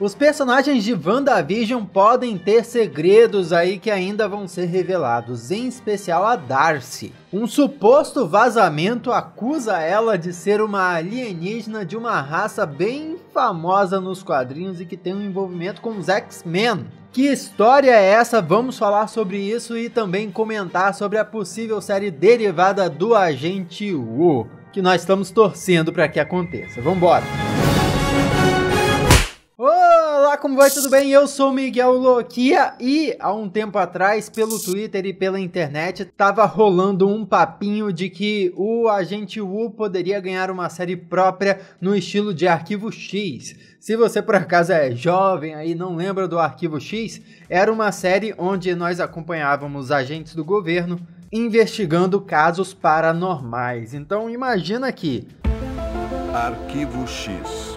Os personagens de WandaVision podem ter segredos aí que ainda vão ser revelados, em especial a Darcy. Um suposto vazamento acusa ela de ser uma alienígena de uma raça bem famosa nos quadrinhos e que tem um envolvimento com os X-Men. Que história é essa? Vamos falar sobre isso e também comentar sobre a possível série derivada do Agente U, que nós estamos torcendo para que aconteça. Vamos embora como vai? Tudo bem? Eu sou Miguel Loquia e há um tempo atrás, pelo Twitter e pela internet, tava rolando um papinho de que o Agente Wu poderia ganhar uma série própria no estilo de Arquivo X. Se você por acaso é jovem aí não lembra do Arquivo X, era uma série onde nós acompanhávamos agentes do governo investigando casos paranormais. Então imagina que Arquivo X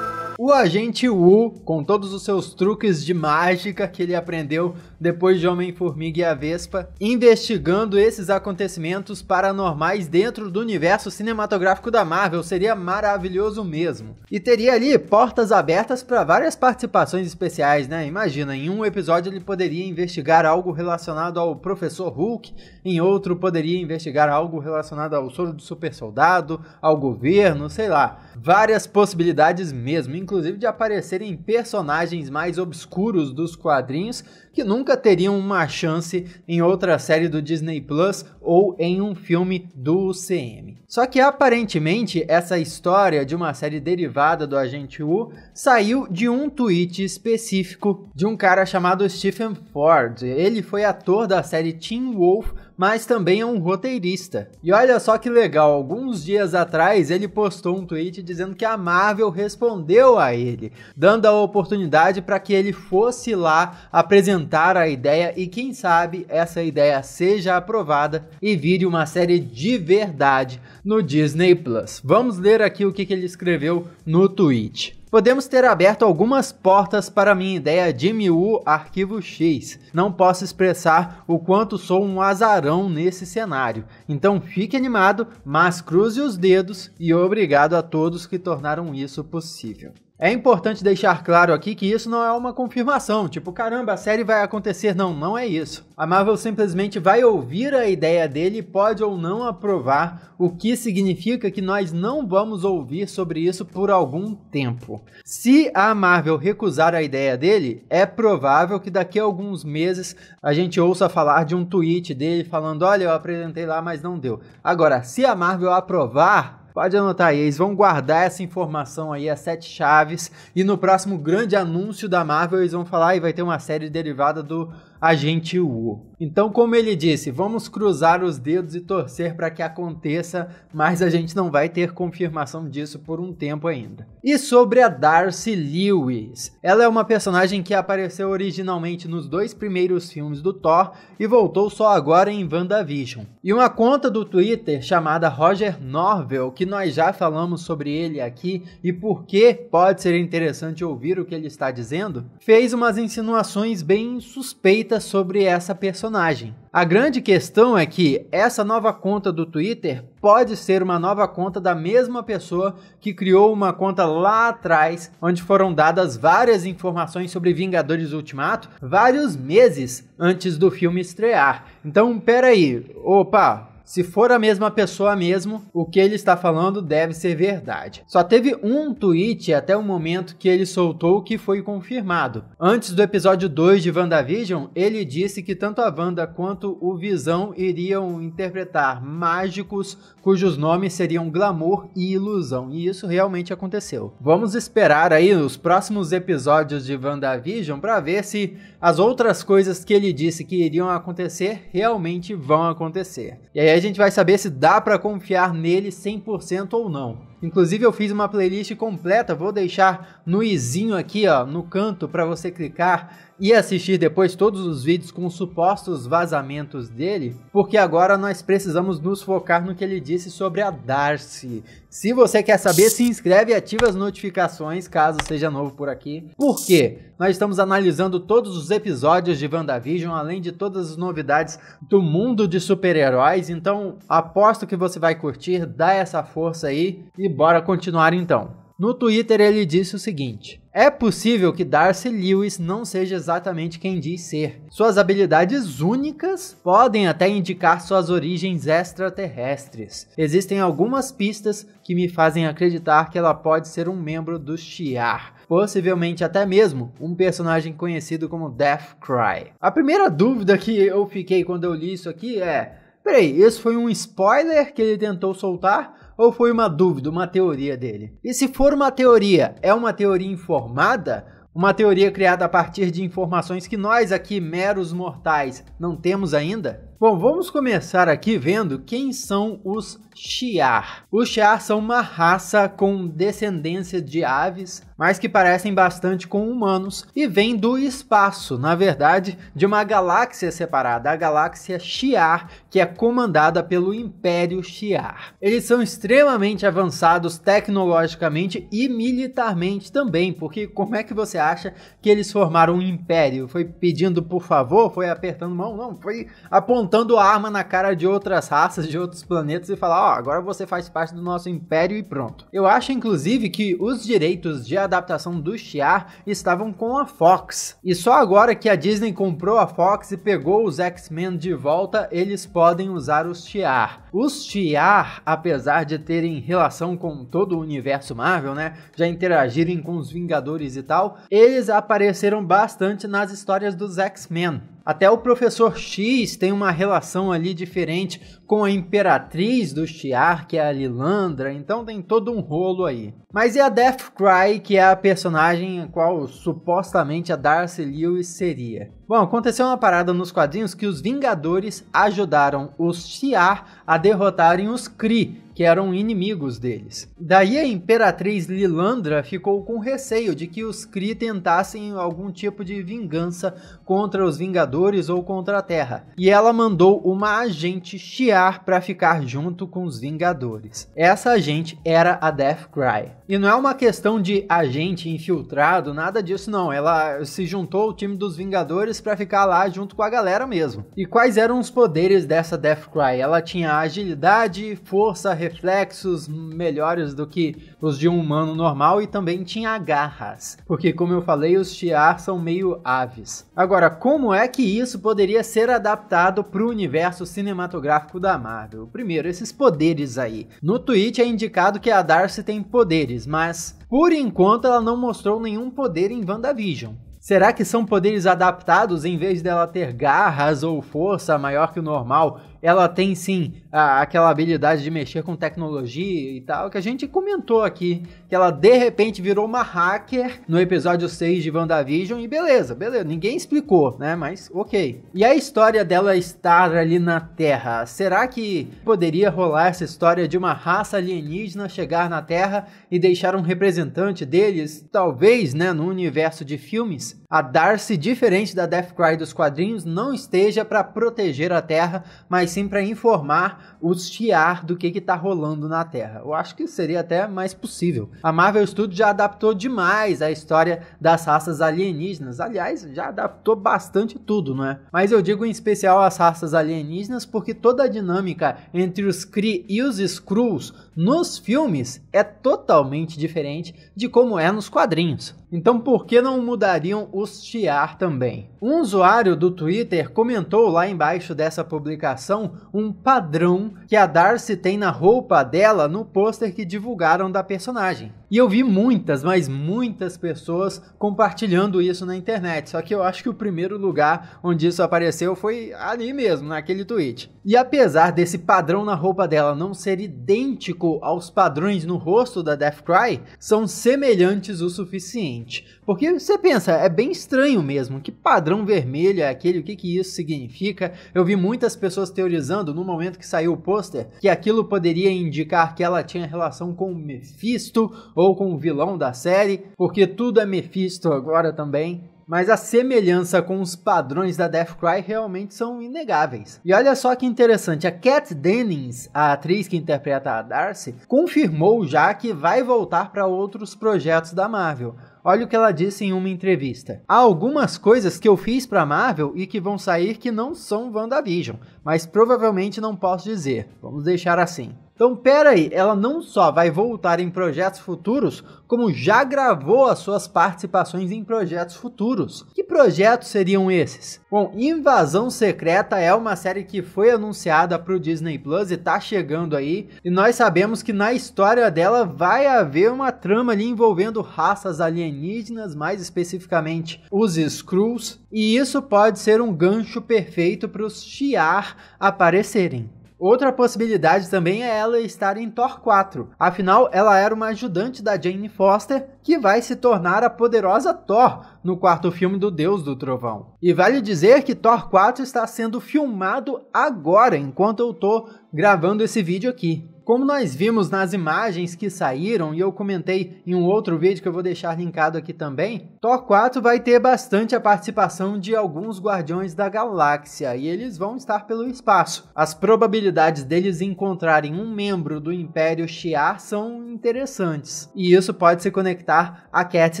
o agente Wu, com todos os seus truques de mágica que ele aprendeu depois de Homem-Formiga e a Vespa, investigando esses acontecimentos paranormais dentro do universo cinematográfico da Marvel. Seria maravilhoso mesmo. E teria ali portas abertas para várias participações especiais, né? Imagina, em um episódio ele poderia investigar algo relacionado ao Professor Hulk, em outro poderia investigar algo relacionado ao soro do super soldado, ao governo, sei lá. Várias possibilidades mesmo, inclusive de aparecerem personagens mais obscuros dos quadrinhos que nunca teriam uma chance em outra série do Disney Plus ou em um filme do UCM. Só que aparentemente essa história de uma série derivada do Agente U saiu de um tweet específico de um cara chamado Stephen Ford. Ele foi ator da série Teen Wolf mas também é um roteirista. E olha só que legal, alguns dias atrás ele postou um tweet dizendo que a Marvel respondeu a ele, dando a oportunidade para que ele fosse lá apresentar a ideia e quem sabe essa ideia seja aprovada e vire uma série de verdade no Disney Plus. Vamos ler aqui o que, que ele escreveu no tweet. Podemos ter aberto algumas portas para minha ideia de MU arquivo X. Não posso expressar o quanto sou um azarão nesse cenário. Então fique animado, mas cruze os dedos e obrigado a todos que tornaram isso possível. É importante deixar claro aqui que isso não é uma confirmação, tipo, caramba, a série vai acontecer, não, não é isso. A Marvel simplesmente vai ouvir a ideia dele e pode ou não aprovar, o que significa que nós não vamos ouvir sobre isso por algum tempo. Se a Marvel recusar a ideia dele, é provável que daqui a alguns meses a gente ouça falar de um tweet dele falando: olha, eu apresentei lá, mas não deu. Agora, se a Marvel aprovar Pode anotar aí, eles vão guardar essa informação aí, as sete chaves, e no próximo grande anúncio da Marvel eles vão falar e vai ter uma série derivada do agente Wu. Então, como ele disse, vamos cruzar os dedos e torcer para que aconteça, mas a gente não vai ter confirmação disso por um tempo ainda. E sobre a Darcy Lewis, ela é uma personagem que apareceu originalmente nos dois primeiros filmes do Thor e voltou só agora em WandaVision. E uma conta do Twitter chamada Roger Norvel, que nós já falamos sobre ele aqui e por que pode ser interessante ouvir o que ele está dizendo, fez umas insinuações bem suspeitas feita sobre essa personagem. A grande questão é que essa nova conta do Twitter pode ser uma nova conta da mesma pessoa que criou uma conta lá atrás, onde foram dadas várias informações sobre Vingadores Ultimato vários meses antes do filme estrear. Então, peraí, opa, se for a mesma pessoa mesmo, o que ele está falando deve ser verdade. Só teve um tweet até o momento que ele soltou que foi confirmado. Antes do episódio 2 de WandaVision, ele disse que tanto a Wanda quanto o Visão iriam interpretar mágicos cujos nomes seriam glamour e ilusão, e isso realmente aconteceu. Vamos esperar aí os próximos episódios de WandaVision para ver se as outras coisas que ele disse que iriam acontecer realmente vão acontecer. E aí a gente vai saber se dá para confiar nele 100% ou não. Inclusive eu fiz uma playlist completa, vou deixar no izinho aqui, ó, no canto para você clicar e assistir depois todos os vídeos com supostos vazamentos dele, porque agora nós precisamos nos focar no que ele disse sobre a Darcy. Se você quer saber, se inscreve e ativa as notificações caso seja novo por aqui. Por quê? Nós estamos analisando todos os episódios de WandaVision, além de todas as novidades do mundo de super-heróis. Então, aposto que você vai curtir, dá essa força aí e e bora continuar então. No Twitter ele disse o seguinte: é possível que Darcy Lewis não seja exatamente quem diz ser. Suas habilidades únicas podem até indicar suas origens extraterrestres. Existem algumas pistas que me fazem acreditar que ela pode ser um membro do Shi'ar, possivelmente até mesmo um personagem conhecido como Death Cry. A primeira dúvida que eu fiquei quando eu li isso aqui é: Peraí, esse foi um spoiler que ele tentou soltar? Ou foi uma dúvida, uma teoria dele? E se for uma teoria, é uma teoria informada? Uma teoria criada a partir de informações que nós aqui, meros mortais, não temos ainda? Bom, vamos começar aqui vendo quem são os Shiar. Os Shiar são uma raça com descendência de aves, mas que parecem bastante com humanos e vêm do espaço, na verdade, de uma galáxia separada, a galáxia Shiar, que é comandada pelo Império Shiar. Eles são extremamente avançados tecnologicamente e militarmente também, porque como é que você acha que eles formaram um império? Foi pedindo por favor? Foi apertando mão? Não, foi apontando apontando a arma na cara de outras raças, de outros planetas e falar: ó, oh, agora você faz parte do nosso império e pronto. Eu acho, inclusive, que os direitos de adaptação do Shiar estavam com a Fox. E só agora que a Disney comprou a Fox e pegou os X-Men de volta, eles podem usar os Shiar. Os Shiar, apesar de terem relação com todo o universo Marvel, né, já interagirem com os Vingadores e tal, eles apareceram bastante nas histórias dos X-Men. Até o professor X tem uma relação ali diferente com a imperatriz do Shi'ar, que é a Lilandra, então tem todo um rolo aí. Mas e a Death Cry, que é a personagem a qual supostamente a Darcy Lewis seria? Bom, aconteceu uma parada nos quadrinhos que os Vingadores ajudaram os Shi'ar a derrotarem os Kree, que eram inimigos deles. Daí a Imperatriz Lilandra ficou com receio de que os Kree tentassem algum tipo de vingança contra os Vingadores ou contra a Terra, e ela mandou uma agente chiar para ficar junto com os Vingadores. Essa agente era a Deathcry. E não é uma questão de agente infiltrado, nada disso não. Ela se juntou ao time dos Vingadores para ficar lá junto com a galera mesmo. E quais eram os poderes dessa Deathcry? Ela tinha agilidade, força, reflexo, reflexos melhores do que os de um humano normal e também tinha garras, porque como eu falei, os Shi'ar são meio aves. Agora, como é que isso poderia ser adaptado para o universo cinematográfico da Marvel? Primeiro, esses poderes aí. No tweet é indicado que a Darcy tem poderes, mas por enquanto ela não mostrou nenhum poder em WandaVision. Será que são poderes adaptados em vez dela ter garras ou força maior que o normal? ela tem sim a, aquela habilidade de mexer com tecnologia e tal, que a gente comentou aqui, que ela de repente virou uma hacker no episódio 6 de WandaVision e beleza, beleza, ninguém explicou, né? Mas ok. E a história dela estar ali na Terra, será que poderia rolar essa história de uma raça alienígena chegar na Terra e deixar um representante deles, talvez, né, no universo de filmes, a Darcy diferente da Death Cry dos quadrinhos não esteja para proteger a Terra, mas mas sim para informar os tiar do que está rolando na Terra. Eu acho que seria até mais possível. A Marvel Studios já adaptou demais a história das raças alienígenas. Aliás, já adaptou bastante tudo, não é? Mas eu digo em especial as raças alienígenas porque toda a dinâmica entre os Kree e os Skrulls nos filmes é totalmente diferente de como é nos quadrinhos. Então por que não mudariam os tiar também? Um usuário do Twitter comentou lá embaixo dessa publicação um padrão que a Darcy tem na roupa dela no pôster que divulgaram da personagem. E eu vi muitas, mas muitas pessoas compartilhando isso na internet. Só que eu acho que o primeiro lugar onde isso apareceu foi ali mesmo, naquele tweet. E apesar desse padrão na roupa dela não ser idêntico aos padrões no rosto da Death Cry, são semelhantes o suficiente. Porque você pensa, é bem estranho mesmo. Que padrão vermelho é aquele? O que, que isso significa? Eu vi muitas pessoas teorizando no momento que saiu o post pôster que aquilo poderia indicar que ela tinha relação com Mephisto ou com o vilão da série, porque tudo é Mephisto agora também mas a semelhança com os padrões da Death Cry realmente são inegáveis. E olha só que interessante, a Kat Dennings, a atriz que interpreta a Darcy, confirmou já que vai voltar para outros projetos da Marvel. Olha o que ela disse em uma entrevista. Há algumas coisas que eu fiz para Marvel e que vão sair que não são WandaVision, mas provavelmente não posso dizer. Vamos deixar assim. Então, pera aí, ela não só vai voltar em projetos futuros, como já gravou as suas participações em projetos futuros. Que projetos seriam esses? Bom, Invasão Secreta é uma série que foi anunciada para o Disney Plus e está chegando aí, e nós sabemos que na história dela vai haver uma trama ali envolvendo raças alienígenas, mais especificamente os Skrulls, e isso pode ser um gancho perfeito para os Shi'ar aparecerem. Outra possibilidade também é ela estar em Thor 4. Afinal, ela era uma ajudante da Jane Foster que vai se tornar a poderosa Thor no quarto filme do Deus do Trovão. E vale dizer que Thor 4 está sendo filmado agora, enquanto eu tô gravando esse vídeo aqui. Como nós vimos nas imagens que saíram, e eu comentei em um outro vídeo que eu vou deixar linkado aqui também, Thor 4 vai ter bastante a participação de alguns Guardiões da Galáxia, e eles vão estar pelo espaço. As probabilidades deles encontrarem um membro do Império Shi'ar são interessantes, e isso pode se conectar a Cat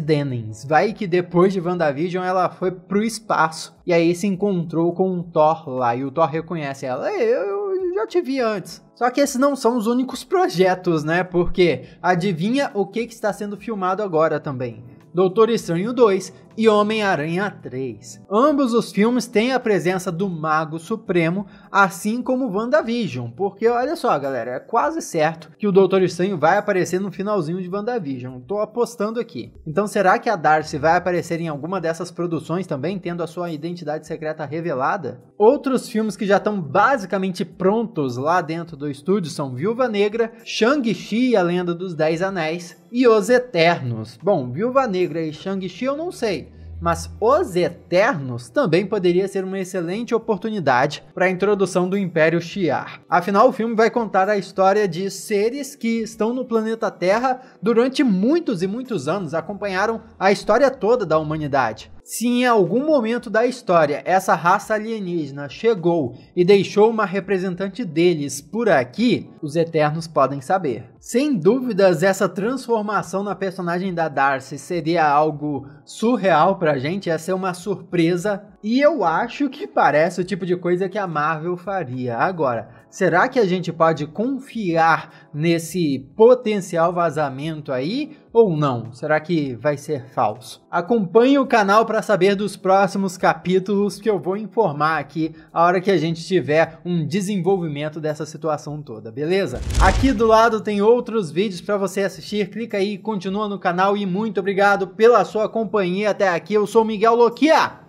Dennings. Vai que depois de WandaVision ela foi pro espaço, e aí se encontrou com um Thor lá, e o Thor reconhece ela, eu já te vi antes. Só que esses não são os únicos projetos, né? Porque adivinha o que, que está sendo filmado agora também? Doutor Estranho 2 e Homem-Aranha 3. Ambos os filmes têm a presença do Mago Supremo, assim como WandaVision, porque olha só, galera, é quase certo que o Doutor Estranho vai aparecer no finalzinho de WandaVision. Tô apostando aqui. Então será que a Darcy vai aparecer em alguma dessas produções também, tendo a sua identidade secreta revelada? Outros filmes que já estão basicamente prontos lá dentro do estúdio são Viúva Negra, Shang-Chi e a Lenda dos Dez Anéis e Os Eternos. Bom, Viúva Negra e Shang-Chi eu não sei, mas Os Eternos também poderia ser uma excelente oportunidade para a introdução do Império Shi'ar. Afinal, o filme vai contar a história de seres que estão no planeta Terra durante muitos e muitos anos, acompanharam a história toda da humanidade. Se em algum momento da história essa raça alienígena chegou e deixou uma representante deles por aqui, os Eternos podem saber. Sem dúvidas, essa transformação na personagem da Darcy seria algo surreal pra gente, ia ser uma surpresa. E eu acho que parece o tipo de coisa que a Marvel faria. Agora, Será que a gente pode confiar nesse potencial vazamento aí ou não? Será que vai ser falso? Acompanhe o canal para saber dos próximos capítulos que eu vou informar aqui a hora que a gente tiver um desenvolvimento dessa situação toda, beleza? Aqui do lado tem outros vídeos para você assistir, clica aí, continua no canal e muito obrigado pela sua companhia até aqui. Eu sou Miguel Loquia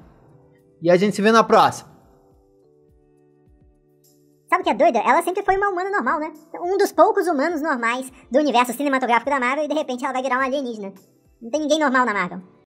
e a gente se vê na próxima. Sabe o que é doida? Ela sempre foi uma humana normal, né? Um dos poucos humanos normais do universo cinematográfico da Marvel e de repente ela vai virar um alienígena. Não tem ninguém normal na Marvel.